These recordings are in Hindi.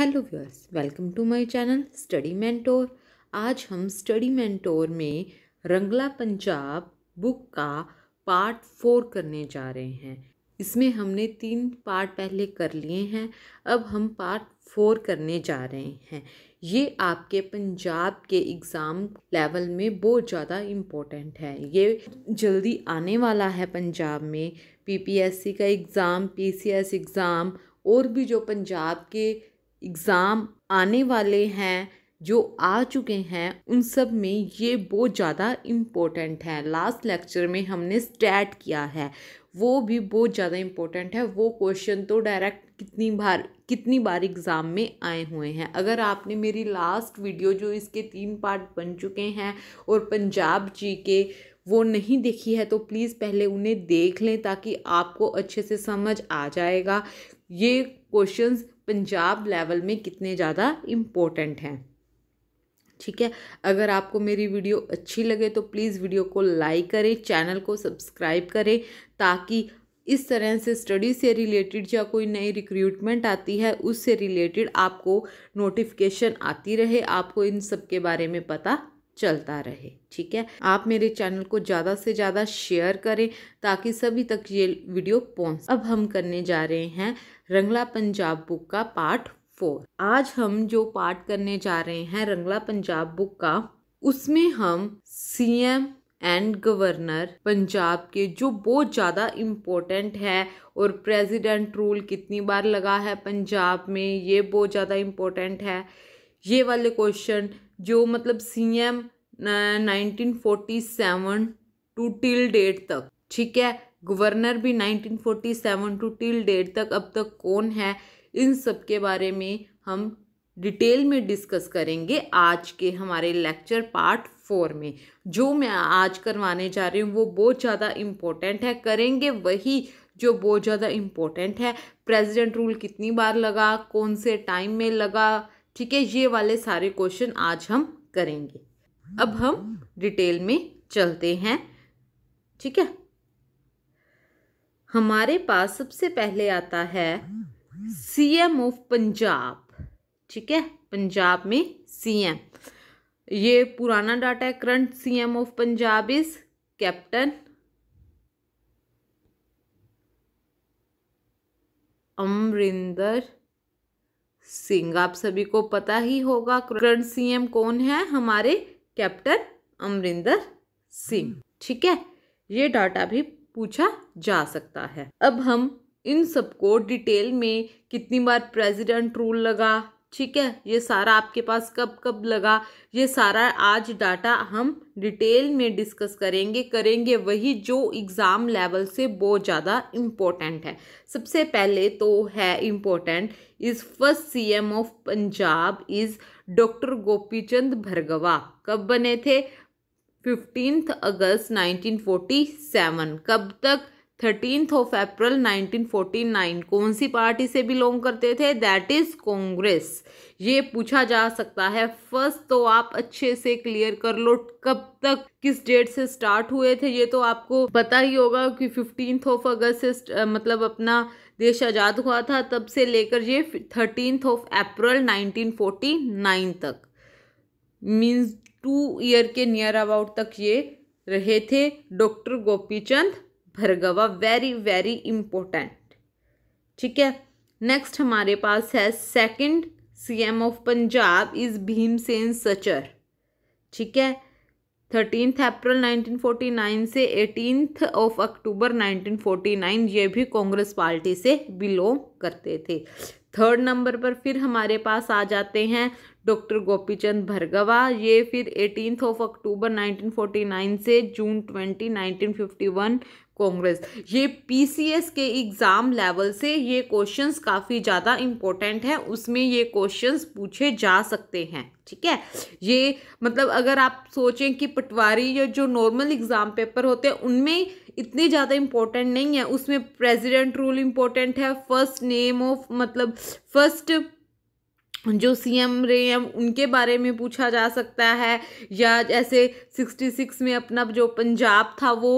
hello viewers welcome to my channel study mentor आज हम स्टडी मेंटोर में रंगला पंजाब बुक का पार्ट फोर करने जा रहे हैं इसमें हमने तीन पार्ट पहले कर लिए हैं अब हम पार्ट फोर करने जा रहे हैं ये आपके पंजाब के एग्ज़ाम लेवल में बहुत ज़्यादा इम्पोर्टेंट है ये जल्दी आने वाला है पंजाब में पीपीएससी का एग्ज़ाम पीसीएस एग्ज़ाम और भी जो पंजाब के एग्ज़ाम आने वाले हैं जो आ चुके हैं उन सब में ये बहुत ज़्यादा इम्पोर्टेंट है लास्ट लेक्चर में हमने स्टैट किया है वो भी बहुत ज़्यादा इम्पोर्टेंट है वो क्वेश्चन तो डायरेक्ट कितनी बार कितनी बार एग्ज़ाम में आए हुए हैं अगर आपने मेरी लास्ट वीडियो जो इसके तीन पार्ट बन चुके हैं और पंजाब जी के वो नहीं देखी है तो प्लीज़ पहले उन्हें देख लें ताकि आपको अच्छे से समझ आ जाएगा ये क्वेश्चंस पंजाब लेवल में कितने ज़्यादा इम्पोर्टेंट हैं ठीक है अगर आपको मेरी वीडियो अच्छी लगे तो प्लीज़ वीडियो को लाइक करें चैनल को सब्सक्राइब करें ताकि इस तरह से स्टडी से रिलेटेड या कोई नई रिक्रूटमेंट आती है उससे रिलेटेड आपको नोटिफिकेशन आती रहे आपको इन सब के बारे में पता चलता रहे ठीक है आप मेरे चैनल को ज़्यादा से ज़्यादा शेयर करें ताकि सभी तक ये वीडियो पहुँच अब हम करने जा रहे हैं रंगला पंजाब बुक का पार्ट फोर आज हम जो पार्ट करने जा रहे हैं रंगला पंजाब बुक का उसमें हम सीएम एंड गवर्नर पंजाब के जो बहुत ज़्यादा इम्पोर्टेंट है और प्रेसिडेंट रूल कितनी बार लगा है पंजाब में ये बहुत ज़्यादा इम्पोर्टेंट है ये वाले क्वेश्चन जो मतलब सीएम 1947 टू टिल डेट तक ठीक है गवर्नर भी 1947 टू टिल डेट तक अब तक कौन है इन सब के बारे में हम डिटेल में डिस्कस करेंगे आज के हमारे लेक्चर पार्ट फोर में जो मैं आज करवाने जा रही हूँ वो बहुत ज़्यादा इम्पोर्टेंट है करेंगे वही जो बहुत ज़्यादा इम्पोर्टेंट है प्रेसिडेंट रूल कितनी बार लगा कौन से टाइम में लगा ठीक है ये वाले सारे क्वेश्चन आज हम करेंगे अब हम डिटेल में चलते हैं ठीक है हमारे पास सबसे पहले आता है सीएम ऑफ पंजाब ठीक है पंजाब में सीएम ये पुराना डाटा है current CM of Punjab is captain Amarinder Singh आप सभी को पता ही होगा करंट सीएम कौन है हमारे कैप्टन अमरिंदर सिंह ठीक है ये डाटा भी पूछा जा सकता है अब हम इन सबको डिटेल में कितनी बार प्रेसिडेंट रूल लगा ठीक है ये सारा आपके पास कब कब लगा ये सारा आज डाटा हम डिटेल में डिस्कस करेंगे करेंगे वही जो एग्ज़ाम लेवल से बहुत ज़्यादा इम्पोर्टेंट है सबसे पहले तो है important is first CM of Punjab is doctor Gopichand Bhargava कब बने थे फिफ्टींथ अगस्त 1947 कब तक थर्टीनथ ऑफ अप्रैल 1949 कौन सी पार्टी से बिलोंग करते थे दैट इज़ कांग्रेस ये पूछा जा सकता है फर्स्ट तो आप अच्छे से क्लियर कर लो कब तक किस डेट से स्टार्ट हुए थे ये तो आपको पता ही होगा कि फिफ्टींथ ऑफ अगस्त से मतलब अपना देश आज़ाद हुआ था तब से लेकर ये थर्टीनथ ऑफ अप्रैल 1949 तक मीन्स टू ईयर के नियर अबाउट तक ये रहे थे doctor Gopichand Bhargava very very important ठीक है नेक्स्ट हमारे पास है second CM of Punjab is Bhimsen Sachar ठीक है थर्टीनथ अप्रैल 1949 से एटीनथ ऑफ अक्टूबर 1949 ये भी कांग्रेस पार्टी से बिलोंग करते थे थर्ड नंबर पर फिर हमारे पास आ जाते हैं डॉक्टर गोपीचंद भरगवा ये फिर एटीन ऑफ अक्टूबर 1949 से जून 20 1951 कांग्रेस ये पीसीएस के एग्ज़ाम लेवल से ये क्वेश्चंस काफ़ी ज़्यादा इम्पोर्टेंट हैं उसमें ये क्वेश्चंस पूछे जा सकते हैं ठीक है ये मतलब अगर आप सोचें कि पटवारी या जो नॉर्मल एग्ज़ाम पेपर होते हैं उनमें इतने ज़्यादा इम्पोर्टेंट नहीं है उसमें प्रेजिडेंट रूल इम्पोर्टेंट है फर्स्ट नेम ऑफ मतलब फर्स्ट जो सीएम रहे हैं उनके बारे में पूछा जा सकता है या जैसे सिक्सटी सिक्स में अपना जो पंजाब था वो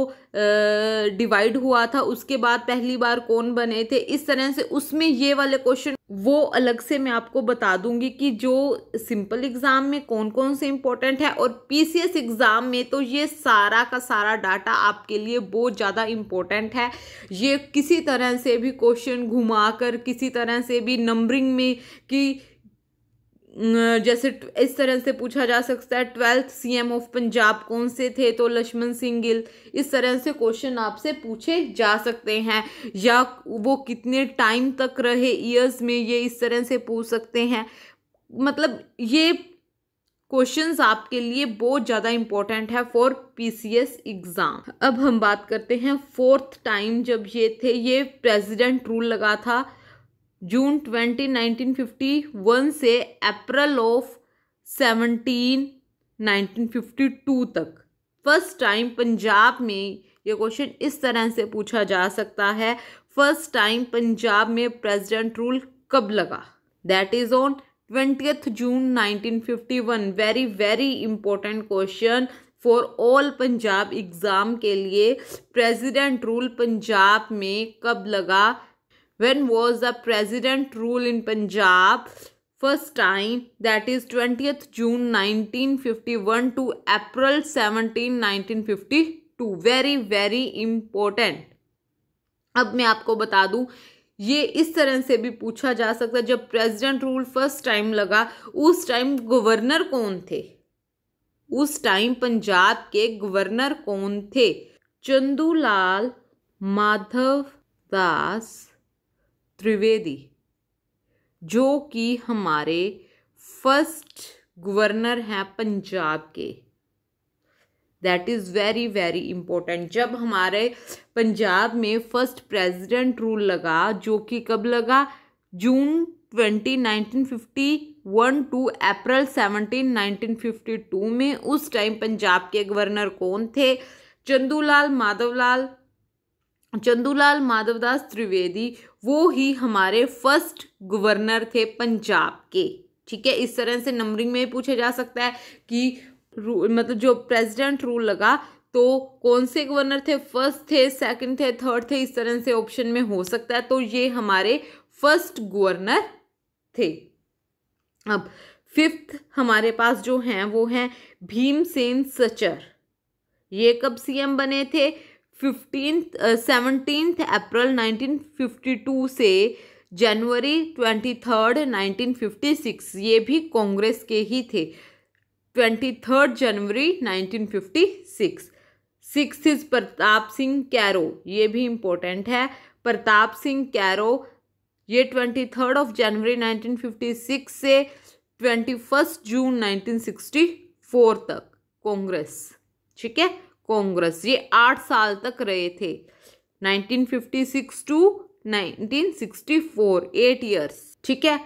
डिवाइड हुआ था उसके बाद पहली बार कौन बने थे इस तरह से उसमें ये वाले क्वेश्चन वो अलग से मैं आपको बता दूंगी कि जो सिंपल एग्ज़ाम में कौन कौन से इम्पोर्टेंट है और पीसीएस एग्ज़ाम में तो ये सारा का सारा डाटा आपके लिए बहुत ज़्यादा इम्पोर्टेंट है ये किसी तरह से भी क्वेश्चन घुमा कर किसी तरह से भी नंबरिंग में कि जैसे इस तरह से पूछा जा सकता है ट्वेल्थ सीएम ऑफ पंजाब कौन से थे तो लक्ष्मण सिंह गिल इस तरह से क्वेश्चन आपसे पूछे जा सकते हैं या वो कितने टाइम तक रहे ईयर्स में ये इस तरह से पूछ सकते हैं मतलब ये क्वेश्चंस आपके लिए बहुत ज़्यादा इम्पोर्टेंट है फॉर पीसीएस एग्ज़ाम अब हम बात करते हैं फोर्थ टाइम जब ये थे ये प्रेसिडेंट रूल लगा था June twenty nineteen fifty one से April of seventeen nineteen fifty two तक फर्स्ट टाइम पंजाब में ये क्वेश्चन इस तरह से पूछा जा सकता है फर्स्ट टाइम पंजाब में प्रेसिडेंट रूल कब लगा that is on twentieth June 1951 very very important question for all Punjab exam के लिए प्रेसिडेंट रूल पंजाब में कब लगा when was the president rule in punjab first time that is 20th june 1951 to april 17 1952 very very important ab main aapko bata du ये इस तरह से भी पूछा जा सकता है जब प्रेसिडेंट रूल फर्स्ट टाइम लगा उस टाइम गवर्नर कौन थे उस टाइम पंजाब के गवर्नर कौन थे चंदूलाल माधव दास त्रिवेदी जो कि हमारे फर्स्ट गवर्नर हैं पंजाब के that is very very important जब हमारे पंजाब में फर्स्ट प्रेसिडेंट रूल लगा जो कि कब लगा June twenty nineteen fifty one to April seventeen nineteen fifty two में उस टाइम पंजाब के गवर्नर कौन थे चंदूलाल माधवलाल चंदूलाल माधवदास त्रिवेदी वो ही हमारे फर्स्ट गवर्नर थे पंजाब के ठीक है इस तरह से नंबरिंग में पूछा जा सकता है कि मतलब जो प्रेसिडेंट रूल लगा तो कौन से गवर्नर थे फर्स्ट थे सेकंड थे थर्ड थे इस तरह से ऑप्शन में हो सकता है तो ये हमारे फर्स्ट गवर्नर थे अब फिफ्थ हमारे पास जो हैं वो हैं भीमसेन सचर ये कब सीएम बने थे फिफ्टीन सेवनटीन अप्रैल 1952 से January twenty third nineteen fifty six ये भी कांग्रेस के ही थे twenty third January nineteen fifty six six is Pratap Singh Kairon ये भी इम्पोर्टेंट है प्रताप सिंह कैरो ये twenty third of January nineteen fifty six से twenty first June nineteen sixty four तक कांग्रेस ठीक है कांग्रेस ये आठ साल तक रहे थे 1956 टू 1964 एट इयर्स ठीक है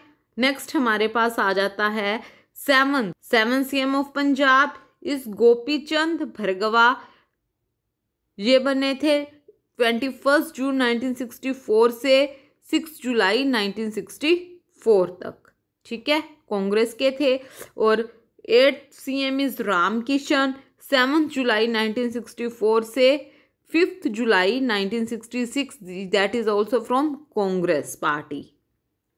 नेक्स्ट हमारे पास आ जाता है seven seven CM of Punjab is Gopichand Bhargava ये बने थे ट्वेंटी फर्स्ट जून फोर से सिक्स जुलाई फोर तक ठीक है कांग्रेस के थे और eight CM is Ram Kishan seventh July nineteen sixty four से fifth July nineteen sixty six that is also from Congress party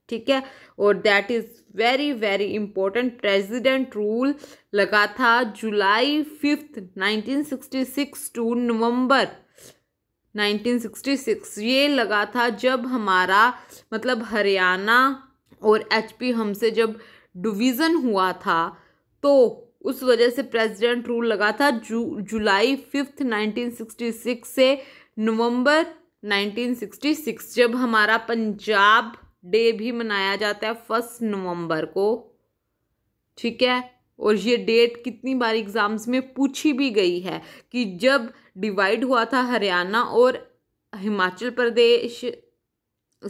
ठीक है और that is very very important president rule लगा था July fifth sixty six to sixty 1966 ये लगा था जब हमारा मतलब हरियाणा और एचपी हमसे जब डिवीज़न हुआ था तो उस वजह से प्रेसिडेंट रूल लगा था जू जुलाई फिफ्थ 1966 से नवंबर 1966 जब हमारा पंजाब डे भी मनाया जाता है फर्स्ट नवंबर को ठीक है और ये डेट कितनी बार एग्ज़ाम्स में पूछी भी गई है कि जब डिवाइड हुआ था हरियाणा और हिमाचल प्रदेश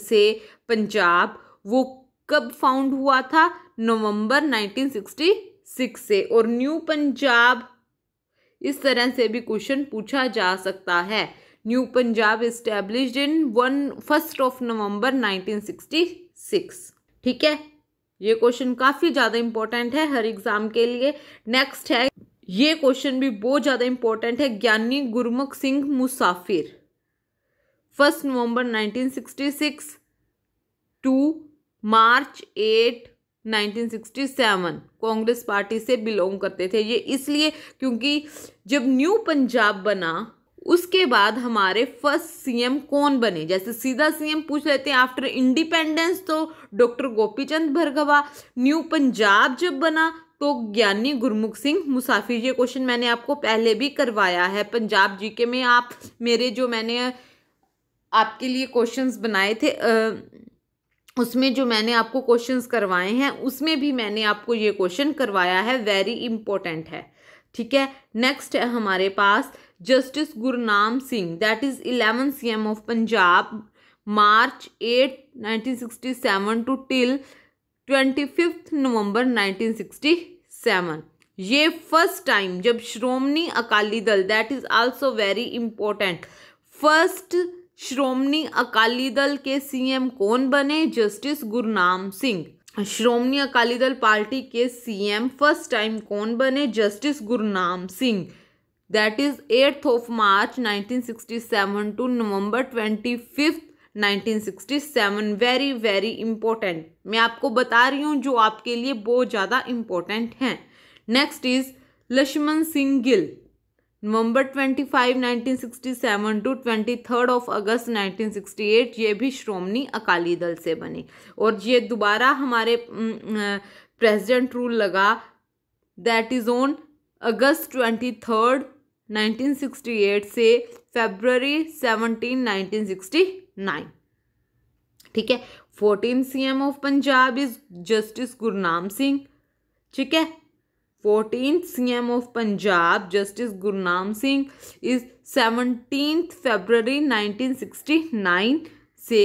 से पंजाब वो कब फाउंड हुआ था नवंबर 1966 सिक्स से और न्यू पंजाब इस तरह से भी क्वेश्चन पूछा जा सकता है new Punjab establish in one first of November 1966 ठीक है ये क्वेश्चन काफ़ी ज़्यादा इंपॉर्टेंट है हर एग्ज़ाम के लिए नेक्स्ट है ये क्वेश्चन भी बहुत ज़्यादा इंपॉर्टेंट है ज्ञानी Gurmukh Singh Musafir first November 1966 to March eight 1967 Congress party से बिलोंग करते थे ये इसलिए क्योंकि जब न्यू पंजाब बना उसके बाद हमारे फर्स्ट सीएम कौन बने जैसे सीधा सीएम पूछ लेते हैं आफ्टर इंडिपेंडेंस तो डॉक्टर गोपीचंद भरगवा न्यू पंजाब जब बना तो ज्ञानी गुरमुख सिंह मुसाफिर ये क्वेश्चन मैंने आपको पहले भी करवाया है पंजाब जी के में आप मेरे जो मैंने आपके लिए क्वेश्चंस बनाए थे आ, उसमें जो मैंने आपको क्वेश्चंस करवाए हैं उसमें भी मैंने आपको ये क्वेश्चन करवाया है वेरी इंपॉर्टेंट है ठीक है नेक्स्ट है हमारे पास justice Gurnam Singh that is eleven C M of Punjab March eight nineteen sixty seven to till twenty fifth November nineteen sixty seven ये फर्स्ट टाइम जब Shiromani Akali Dal that is also very important first Shiromani Akali Dal के सीएम कौन बने जस्टिस गुरनाम सिंह श्रोमणी अकाली दल पार्टी के सीएम फर्स्ट टाइम कौन बने justice Gurnam Singh that is eighth of March 1967 to November twenty fifth 1967 very very important मैं आपको बता रही हूँ जो आपके लिए बहुत ज़्यादा इम्पोर्टेंट हैं next is Lakshman Singh Gill November 25, 1967 to 23 of August 1968 ये भी श्रोमणी अकाली दल से बने और ये दोबारा हमारे प्रेसिडेंट रूल लगा दैट इज़ ऑन अगस्त 23, 1968 से फेब्रवरी 17, 1969 ठीक है fourteen CM of Punjab is justice Gurnam Singh ठीक है fourteen C M of Punjab justice Gurnam Singh is seventeen February nineteen sixty nine से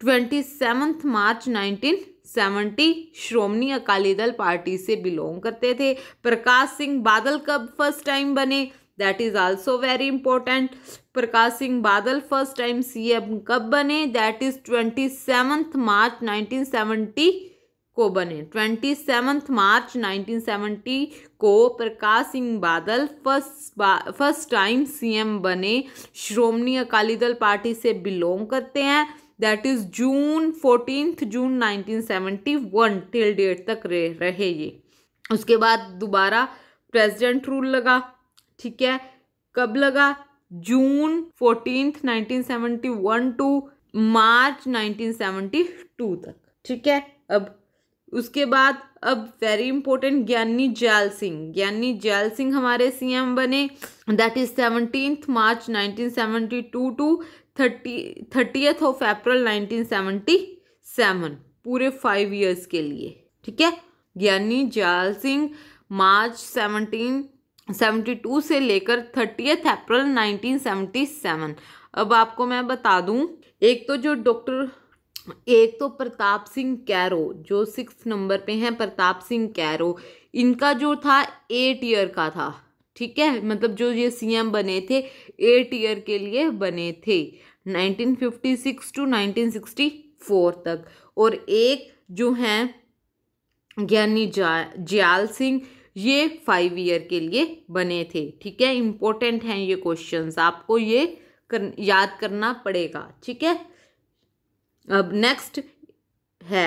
twenty seventh March nineteen seventy Shiromani Akali Dal party से बिलोंग करते थे प्रकाश सिंह बादल कब फर्स्ट टाइम बने that is also very important Prakash Singh Badal first time CM कब बने that is twenty seventh March nineteen seventy को बने ट्वेंटी सेवन्थ मार्च 1970 को प्रकाश Singh Badal first first time CM बने श्रोमणी अकाली दल पार्टी से बिलोंग करते हैं that is June fourteenth June 1971 till date तक रहे ये उसके बाद दोबारा प्रेसिडेंट रूल लगा ठीक है कब लगा जून फोर्टीनथ 1971 टू मार्च 1972 तक ठीक है अब उसके बाद अब वेरी इंपॉर्टेंट ज्ञानी जैल सिंह ज्ञानी जैल सिंह हमारे सीएम बने that is seventeen March 1972 to thirty thirtieth of April 1977 पूरे फाइव इयर्स के लिए ठीक है Giani Zail Singh March seventeen seventy two से लेकर thirtieth April nineteen seventy seven अब आपको मैं बता दूं एक तो जो डॉक्टर एक तो प्रताप सिंह कैरो जो सिक्स नंबर पे हैं प्रताप सिंह कैरो इनका जो था एट ईयर का था ठीक है मतलब जो ये सीएम बने थे एट ईयर के लिए बने थे 1956 टू 1964 तक और एक जो हैं ज्ञानी जयाल सिंह ये फाइव ईयर के लिए बने थे ठीक है इम्पोर्टेंट हैं ये क्वेश्चंस आपको ये कर, याद करना पड़ेगा ठीक है अब नेक्स्ट है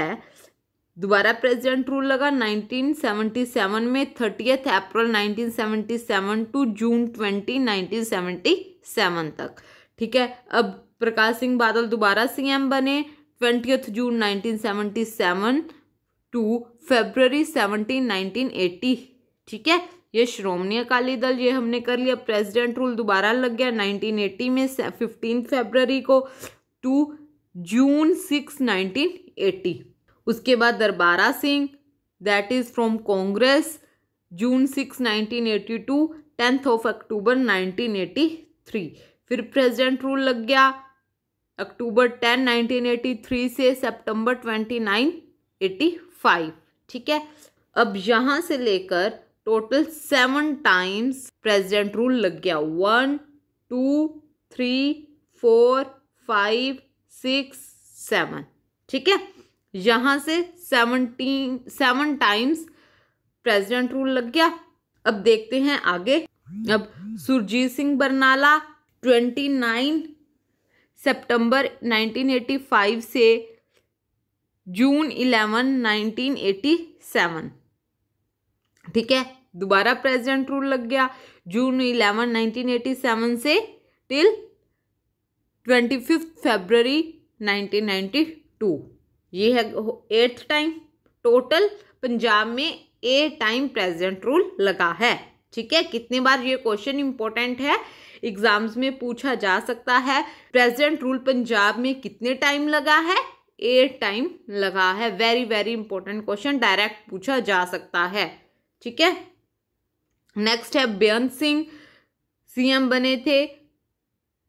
दोबारा प्रेसिडेंट रूल लगा 1977 में थर्टियथ अप्रैल 1977 टू जून 20 1977 तक ठीक है अब प्रकाश सिंह बादल दोबारा सीएम बने ट्वेंटियथ जून 1977 टू फेब्रवरी 17 1980 ठीक है ये श्रोमणी अकाली दल ये हमने कर लिया प्रेसिडेंट रूल दोबारा लग गया 1980 में 15 फरवरी को to June six nineteen eighty उसके बाद Darbara Singh that is from Congress June six nineteen eighty to tenth of October nineteen eighty three फिर प्रेजिडेंट रूल लग गया October ten nineteen eighty three से September twenty nine eighty five ठीक है अब यहाँ से लेकर total seven times president rule लग गया one two three four five six seven ठीक है यहाँ से seventeen seven times president rule लग गया अब देखते हैं आगे अब Surjit Singh Barnala twenty nine September nineteen eighty five से June eleven nineteen eighty seven ठीक है दोबारा प्रेसिडेंट रूल लग गया June eleven nineteen eighty seven से till twenty fifth February nineteen ninety two ये है एट्थ टाइम टोटल पंजाब में ए टाइम प्रेजेंट रूल लगा है ठीक है कितने बार ये क्वेश्चन इंपॉर्टेंट है एग्जाम्स में पूछा जा सकता है प्रेजेंट रूल पंजाब में कितने टाइम लगा है ए टाइम लगा है very very important question direct पूछा जा सकता है ठीक है नेक्स्ट है बेअंत सिंह सीएम बने थे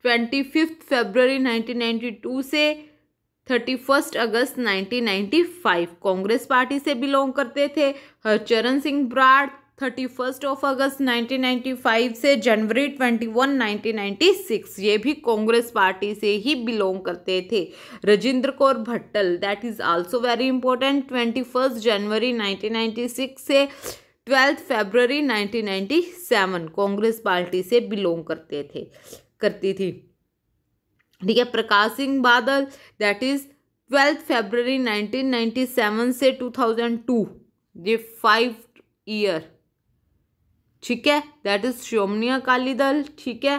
ट्वेंटी फिफ्थ फेबररी 1992 से thirty first August 1995 Congress party से बिलोंग करते थे Harcharan Singh Brar thirty first of August 1995 से जनवरी 21, 1996 ये भी कांग्रेस पार्टी से ही बिलोंग करते थे Rajinder Kaur Bhattal that is also very important twenty first January 1996 से ट्वेल्थ फेबररी 1997 कांग्रेस पार्टी से बिलोंग करते थे करती थी ठीक है प्रकाश सिंह बादल दैट इज ट्वेल्थ फेबररी 1997 से 2002 ये फाइव ईयर ठीक है दैट इज श्रोमणी अकाली दल ठीक है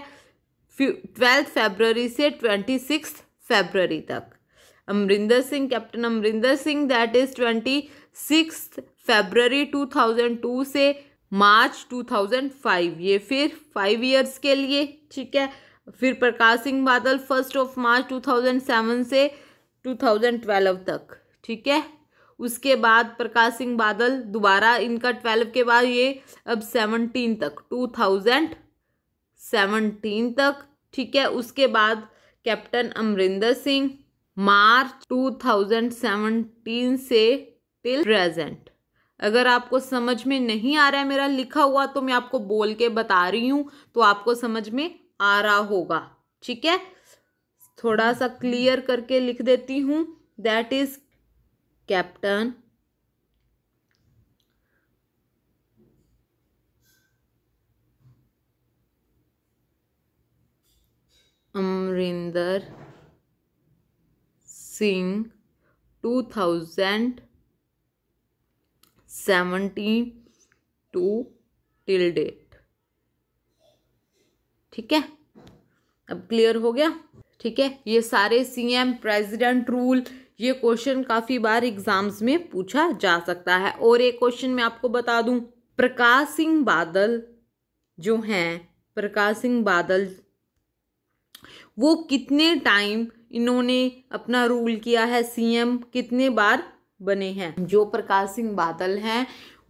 ट्वेल्थ फेबररी से ट्वेंटी सिक्स फेबररी तक Amarinder Singh captain Amarinder Singh that is twenty six February two thousand two से मार्च टू थाउजेंड फाइव ये फिर फाइव ईयर्स के लिए ठीक है फिर प्रकाश Singh Badal first of March 2007 से 2012 तक ठीक है उसके बाद प्रकाश सिंह बादल दोबारा इनका ट्वेल्व के बाद ये अब सेवनटीन तक टू थाउजेंड सेवनटीन तक ठीक है उसके बाद captain Amarinder Singh March two thousand seventeen से टिल प्रेजेंट अगर आपको समझ में नहीं आ रहा है मेरा लिखा हुआ तो मैं आपको बोल के बता रही हूँ तो आपको समझ में आ रहा होगा ठीक है थोड़ा सा क्लियर करके लिख देती हूँ that is captain Amarinder Singh two thousand seventeen to till date ठीक है अब क्लियर हो गया ठीक है ये सारे सीएम प्रेसिडेंट रूल ये क्वेश्चन काफ़ी बार एग्जाम्स में पूछा जा सकता है और एक क्वेश्चन मैं आपको बता दूं प्रकाश सिंह बादल जो हैं प्रकाश सिंह बादल वो कितने टाइम इन्होंने अपना रूल किया है सीएम कितने बार बने हैं जो प्रकाश सिंह बादल हैं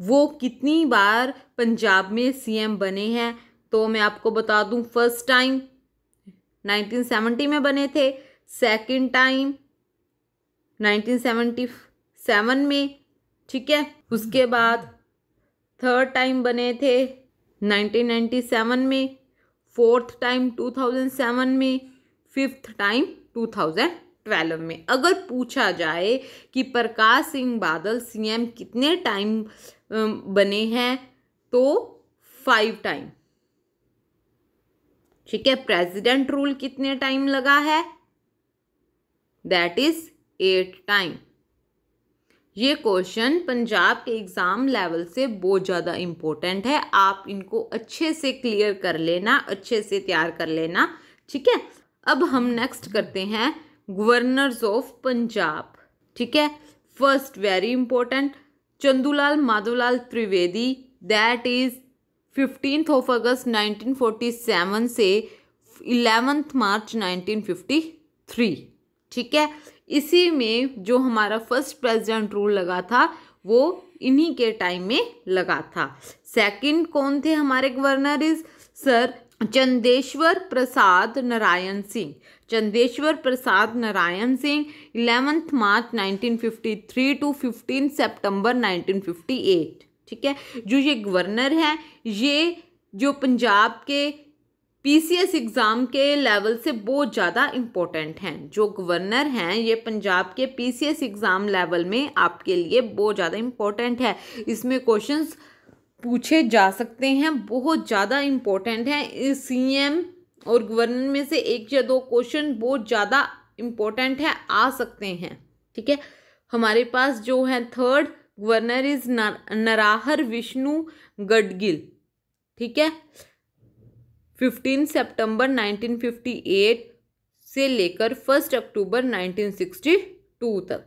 वो कितनी बार पंजाब में सीएम बने हैं तो मैं आपको बता दूं फर्स्ट टाइम 1970 में बने थे सेकंड टाइम 1977 में ठीक है उसके बाद थर्ड टाइम बने थे 1997 में फोर्थ टाइम 2007 में फिफ्थ टाइम 2012 में अगर पूछा जाए कि प्रकाश सिंह बादल सीएम कितने टाइम बने हैं तो फाइव टाइम ठीक है प्रेसिडेंट रूल कितने टाइम लगा है दैट इज एट टाइम ये क्वेश्चन पंजाब के एग्ज़ाम लेवल से बहुत ज़्यादा इम्पोर्टेंट है आप इनको अच्छे से क्लियर कर लेना अच्छे से तैयार कर लेना ठीक है अब हम नेक्स्ट करते हैं गवर्नर्स ऑफ पंजाब ठीक है first very important Chandulal Madholal Trivedi that is fifteen of August 1947 से इलेवेंथ मार्च 1953 ठीक है इसी में जो हमारा फर्स्ट प्रेसिडेंट रूल लगा था वो इन्हीं के टाइम में लगा था सेकंड कौन थे हमारे governor is sir Chandeshwar Prasad Narayan Singh Chandeshwar Prasad Narayan Singh eleventh March 1953 to nineteen सितंबर 1958 ठीक है जो ये गवर्नर है ये जो पंजाब के पीसीएस एग्ज़ाम के लेवल से बहुत ज़्यादा इम्पोर्टेंट हैं जो गवर्नर हैं ये पंजाब के पीसीएस एग्ज़ाम लेवल में आपके लिए बहुत ज़्यादा इम्पोर्टेंट है इसमें क्वेश्चंस पूछे जा सकते हैं बहुत ज़्यादा इम्पोर्टेंट हैं सीएम और गवर्नर में से एक या दो क्वेश्चन बहुत ज़्यादा इम्पोर्टेंट है आ सकते हैं ठीक है हमारे पास जो है third governor is Narhar Vishnu Gadgil ठीक है फिफ्टीन सितंबर 1958 से लेकर फर्स्ट अक्टूबर 1962 तक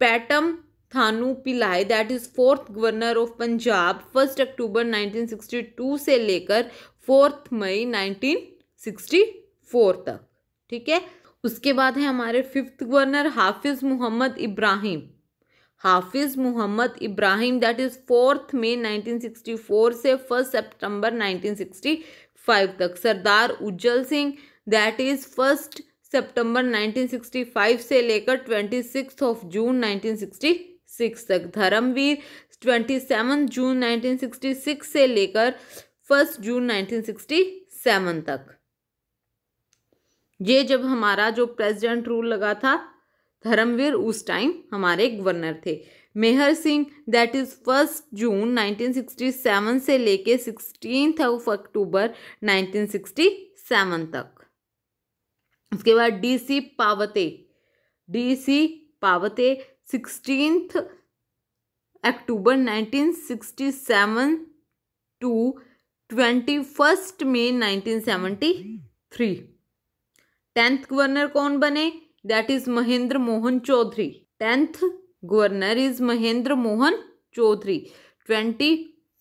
Pattom Thanu Pillai that is fourth governor of Punjab first October 1962 से लेकर फोर्थ मई 1964 तक ठीक है उसके बाद है हमारे fifth governor Hafiz Mohammad Ibrahim Hafiz Mohammad Ibrahim that is fourth May 1964 से फर्स्ट सितंबर 1965 तक Sardar Ujjal Singh that is first सितंबर 1965 से लेकर ट्वेंटी सिक्स ऑफ जून 1966 तक धर्मवीर ट्वेंटी सेवन जून 1966 से लेकर फर्स्ट जून 1967 तक ये जब हमारा जो प्रेसिडेंट रूल लगा था धर्मवीर उस टाइम हमारे गवर्नर थे Mehar Singh that is first June 1967 से लेके सिक्सटीन ऑफ अक्टूबर 1967 तक उसके बाद DC Pavate D C Pavate sixteen October 1967 to twenty first May three tenth governor कौन बने that is Mahendra Mohan Chaudhary tenth governor is Mahendra Mohan Chaudhary twenty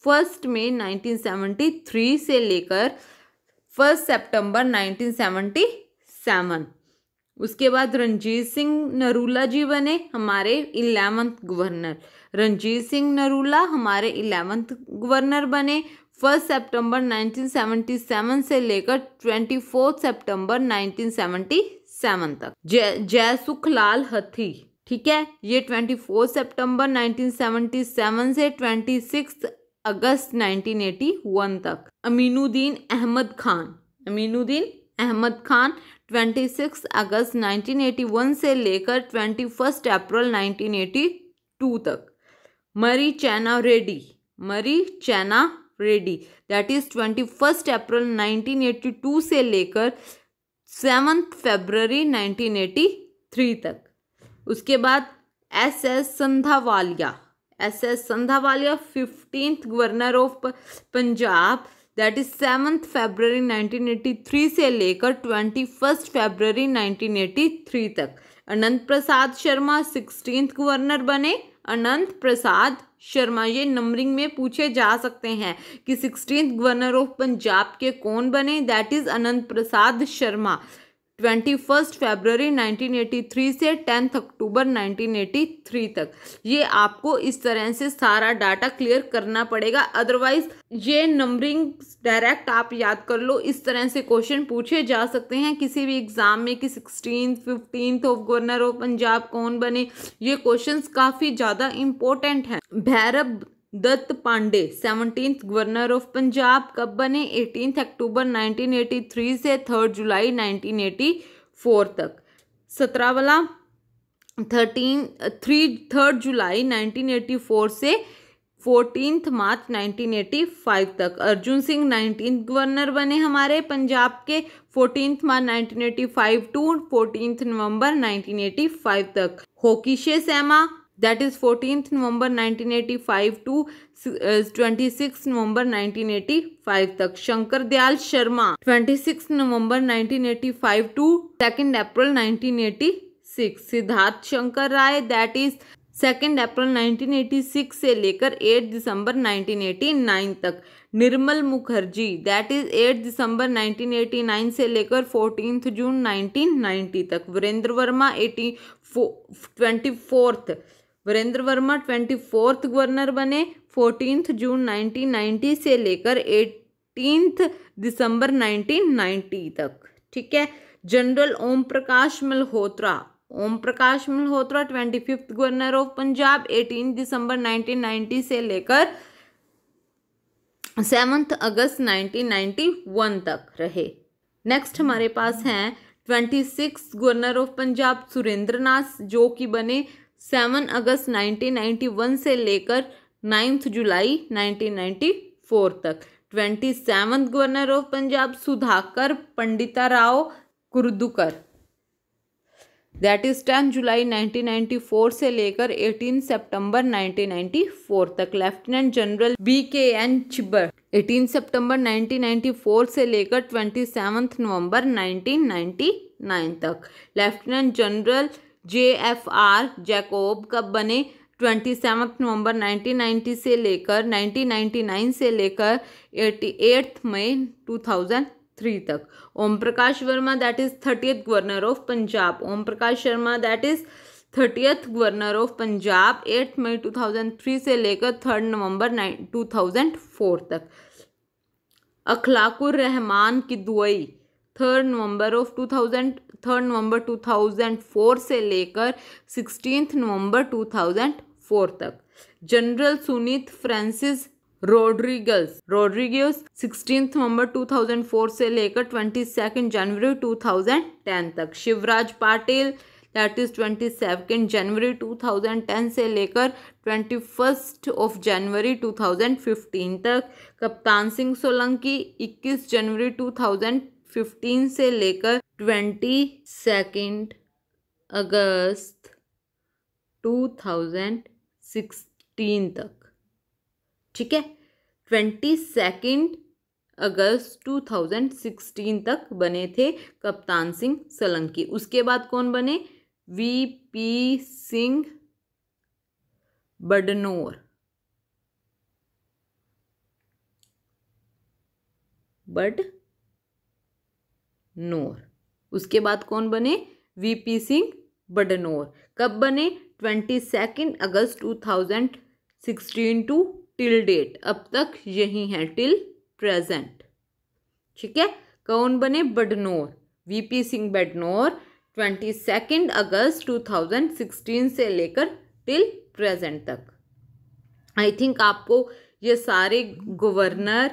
first में 1973 से लेकर फर्स्ट सितंबर 1977 उसके बाद रंजीत सिंह नरूला जी बने हमारे इलेवंथ गवर्नर रंजीत सिंह नरूला हमारे इलेवंथ गवर्नर बने फर्स्ट सितंबर 1977 से लेकर twenty fourth September nineteen seven तक जय जयसुख लाल हथी ठीक है ये twenty four September nineteen seventy seven से ट्वेंटी सिक्स अगस्त नाइनटीन एटी वन तक अमीनुद्दीन अहमद खान अमीनुद्दीन अहमद खान ट्वेंटी सिक्स अगस्त नाइनटीन एटी वन से लेकर twenty first April nineteen eighty two तक मरी चैना रेडी मरी Chenna Reddy that is twenty first April nineteen eighty two से लेकर सेवन्थ फेबररी 1983 तक उसके बाद S S Sandhawalia S S Sandhawalia fifteenth governor of Punjab that is seventh February 1983 से लेकर ट्वेंटी फर्स्ट फेबररी 1983 तक अनंत प्रसाद शर्मा सिक्सटीन गवर्नर बने अनंत प्रसाद शर्मा ये नंबरिंग में पूछे जा सकते हैं कि सिक्सटीन गवर्नर ऑफ पंजाब के कौन बने that is Anant Prasad Sharma twenty first February nineteen से टेंथ अक्टूबर एटी थ्री तक ये आपको इस तरह से सारा डाटा क्लियर करना पड़ेगा अदरवाइज ये नंबरिंग डायरेक्ट आप याद कर लो इस तरह से क्वेश्चन पूछे जा सकते हैं किसी भी एग्ज़ाम में कि सिक्सटीन फिफ्टीन ऑफ तो गवर्नर ऑफ पंजाब कौन बने ये क्वेश्चन काफ़ी ज़्यादा इंपॉर्टेंट हैं Bhairab Dutt Pande seventeen governor of Punjab कब बने एटीन अक्टूबर 1983 से थर्ड जुलाई 1984 तक सत्रावला थर्टीन थ्री थर्ड जुलाई 1984 से फोर्टीन मार्च 1985 तक अर्जुन सिंह नाइनटीन गवर्नर बने हमारे पंजाब के फोर्टीन मार्च 1985 टू फोर्टीन नवंबर 1985 तक Hokishe Sema that is 14th नवंबर 1985 टू 26 नवंबर 1985 तक शंकर दयाल शर्मा 26 नवंबर 1985 to second April 1986 Siddhartha Shankar Ray that is second April 1986 से लेकर 8 दिसंबर 1989 तक निर्मल मुखर्जी दैट इज 8 दिसंबर 1989 से लेकर फोर्टीन जून 1990 तक Virendra Verma eighty twenty fourth Virendra Verma twenty fourth governor बने फोर्टीन जून 1990 से लेकर एटीनथ दिसंबर 1990 तक ठीक है general Om Prakash Malhotra Om Prakash Malhotra twenty fifth governor of Punjab eighteen दिसंबर 1990 से लेकर सेवन्थ अगस्त 1991 तक रहे नेक्स्ट हमारे पास हैं twenty six governor of Punjab Surendra Nath जो कि बने सेवन अगस्त 1991 से लेकर नाइन्थ जुलाई 1994 तक twenty seven governor of Punjab Sudhakar Pandita Rao Kurdukar that is ten जुलाई 1994 से लेकर 18 सितंबर 1994 तक lieutenant general B K N Chhibber 18 सितंबर 1994 से लेकर ट्वेंटी सेवन्थ नवंबर 1999 तक lieutenant general J F R Jacob कब बने ट्वेंटी सेवन नवंबर 1990 से लेकर 1999 से लेकर एटी एट्थ मई 2003 तक Om Prakash Verma that is thirtieth governor of Punjab Om Prakash Sharma that is thirtieth governor of Punjab eighth मई 2003 से लेकर थर्ड नवंबर नाइन 2004 तक अखलाकुर रहमान की दुआई थर्ड नवंबर ऑफ टू थाउजेंड थर्ड नवंबर 2004 से लेकर सिक्सटीन नवंबर 2004 तक general Sunith Francis Rodrigues Rodrigues sixteen नवंबर 2004 से लेकर ट्वेंटी सेकेंड जनवरी 2010 तक Shivraj Patil that is twenty second जनवरी 2010 से लेकर ट्वेंटी फर्स्ट ऑफ जनवरी 2015 तक कप्तान सिंह सोलंकी इक्कीस जनवरी थाउजेंड फिफ्टीन से लेकर ट्वेंटी सेकेंड अगस्त टू थाउजेंड सिक्सटीन तक ठीक है ट्वेंटी सेकेंड अगस्त टू थाउजेंड सिक्सटीन तक बने थे कप्तान सिंह सलंकी उसके बाद कौन बने V P Singh Badnore Badnore उसके बाद कौन बने वीपी सिंह बडनोर कब बने ट्वेंटी सेकेंड अगस्त two thousand sixteen to till date अब तक यही है टिल प्रेजेंट ठीक है कौन बने Badnore V P Singh Badnore twenty second अगस्त टू थाउजेंड सिक्सटीन से लेकर टिल प्रेजेंट तक आई थिंक आपको ये सारे गवर्नर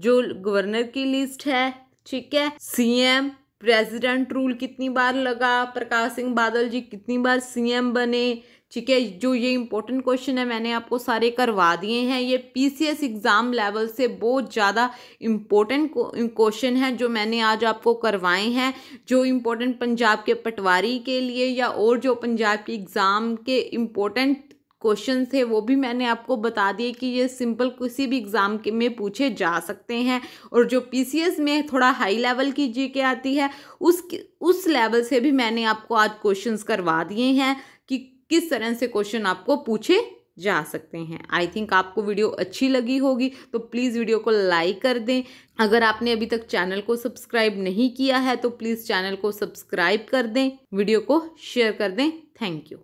जो गवर्नर की लिस्ट है ठीक है सीएम प्रेसिडेंट रूल कितनी बार लगा प्रकाश सिंह बादल जी कितनी बार सीएम बने ठीक है जो ये इंपॉर्टेंट क्वेश्चन है मैंने आपको सारे करवा दिए हैं ये पीसीएस एग्ज़ाम लेवल से बहुत ज़्यादा इम्पोर्टेंट क्वेश्चन है जो मैंने आज आपको करवाए हैं जो इम्पोर्टेंट पंजाब के पटवारी के लिए या और जो पंजाब के एग्ज़ाम के इम्पोर्टेंट क्वेश्चन थे वो भी मैंने आपको बता दिए कि ये सिंपल किसी भी एग्ज़ाम के में पूछे जा सकते हैं और जो पीसीएस में थोड़ा हाई लेवल की जी के आती है उस उस लेवल से भी मैंने आपको आज क्वेश्चंस करवा दिए हैं कि किस तरह से क्वेश्चन आपको पूछे जा सकते हैं आई थिंक आपको वीडियो अच्छी लगी होगी तो प्लीज़ वीडियो को लाइक कर दें अगर आपने अभी तक चैनल को सब्सक्राइब नहीं किया है तो प्लीज़ चैनल को सब्सक्राइब कर दें वीडियो को शेयर कर दें थैंक यू